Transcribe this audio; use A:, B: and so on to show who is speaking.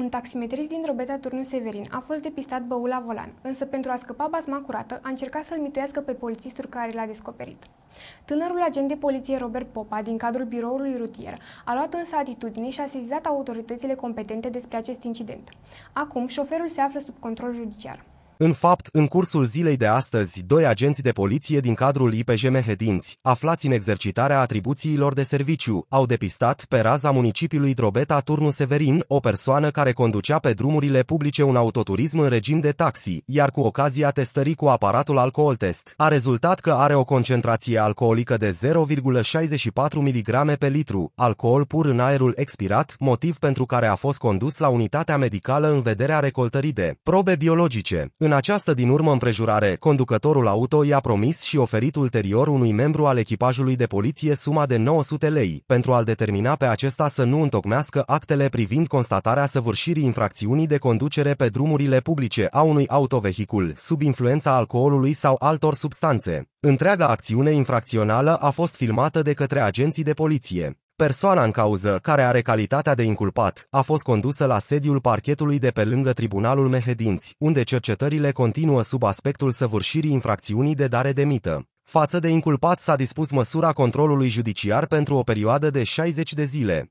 A: Un taximetrist din Drobeta Turnul Severin a fost depistat băul la volan, însă pentru a scăpa basma curată a încercat să-l mituiască pe polițistul care l-a descoperit. Tânărul agent de poliție Robert Popa, din cadrul biroului rutier, a luat însă atitudine și a sezizat autoritățile competente despre acest incident. Acum, șoferul se află sub control judiciar.
B: În fapt, în cursul zilei de astăzi, doi agenți de poliție din cadrul IPJ Mehedinți, aflați în exercitarea atribuțiilor de serviciu, au depistat pe raza municipiului Drobeta Turnu Severin o persoană care conducea pe drumurile publice un autoturism în regim de taxi, iar cu ocazia testării cu aparatul alcool test, a rezultat că are o concentrație alcoolică de 0,64 mg pe litru, alcool pur în aerul expirat, motiv pentru care a fost condus la unitatea medicală în vederea recoltării de probe biologice. În în această din urmă împrejurare, conducătorul auto i-a promis și oferit ulterior unui membru al echipajului de poliție suma de 900 lei, pentru a-l determina pe acesta să nu întocmească actele privind constatarea săvârșirii infracțiunii de conducere pe drumurile publice a unui autovehicul, sub influența alcoolului sau altor substanțe. Întreaga acțiune infracțională a fost filmată de către agenții de poliție. Persoana în cauză, care are calitatea de inculpat, a fost condusă la sediul parchetului de pe lângă Tribunalul Mehedinți, unde cercetările continuă sub aspectul săvârșirii infracțiunii de dare de mită. Față de inculpat s-a dispus măsura controlului judiciar pentru o perioadă de 60 de zile.